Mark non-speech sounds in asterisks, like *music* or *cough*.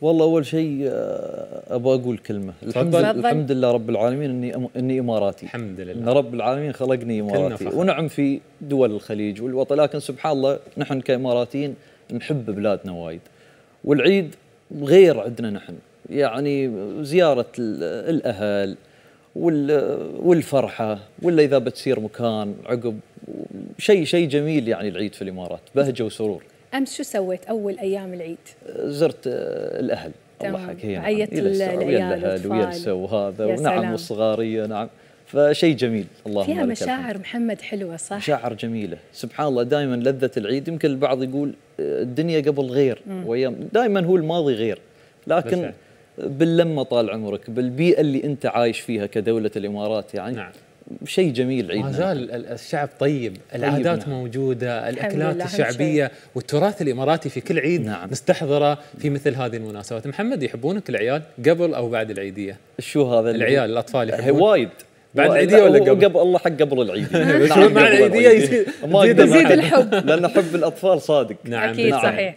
والله اول شيء آه، ابغى اقول كلمه الحمد, الحمد لله رب العالمين اني اني اماراتي الحمد لله ان رب العالمين خلقني اماراتي ونعم في دول الخليج والوطن لكن سبحان الله نحن كاماراتيين نحب بلادنا وايد والعيد غير عندنا نحن يعني زياره الاهل والفرحه ولا اذا بتصير مكان عقب شيء شيء جميل يعني العيد في الامارات بهجه وسرور امس شو سويت اول ايام العيد؟ زرت آه، الاهل الله حكي نعم. عيت العيال ويا وهذا ونعم والصغاريه نعم فشيء جميل اللهم فيها مشاعر محمد حلوه صح؟ مشاعر جميله سبحان الله دائما لذه العيد يمكن البعض يقول آه، الدنيا قبل غير وايام دائما هو الماضي غير لكن باللمه طال عمرك بالبيئه اللي انت عايش فيها كدوله الامارات يعني نعم. شيء جميل عيدنا ما زال الشعب طيب, طيب، العادات طيبنا. نعم. موجوده الاكلات الشعبيه والتراث الاماراتي في كل عيد نعم. نستحضره في مثل هذه المناسبات محمد يحبونك العيال قبل او بعد العيديه شو هذا العيال الاطفال يحبون وايد بعد العيديه ولا قبل؟ قبل الله حق قبل العيديه *laughs* نعم، مع العيديه يزيد الحب لان حب الاطفال صادق نعم اكيد نعم. صحيح